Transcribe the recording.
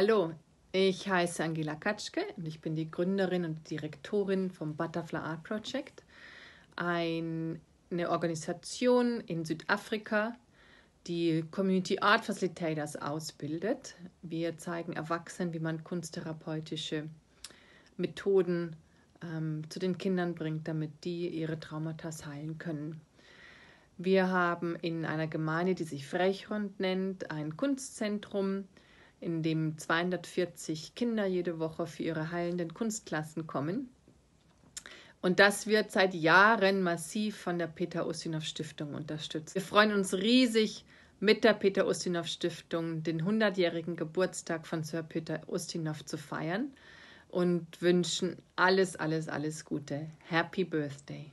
Hallo, ich heiße Angela Katschke und ich bin die Gründerin und Direktorin vom Butterfly Art Project, eine Organisation in Südafrika, die Community Art Facilitators ausbildet. Wir zeigen Erwachsenen, wie man kunsttherapeutische Methoden ähm, zu den Kindern bringt, damit die ihre Traumata heilen können. Wir haben in einer Gemeinde, die sich Frechrund nennt, ein Kunstzentrum, in dem 240 Kinder jede Woche für ihre heilenden Kunstklassen kommen. Und das wird seit Jahren massiv von der Peter Ustinov Stiftung unterstützt. Wir freuen uns riesig, mit der Peter Ustinov Stiftung den 100-jährigen Geburtstag von Sir Peter Ustinov zu feiern und wünschen alles, alles, alles Gute. Happy Birthday!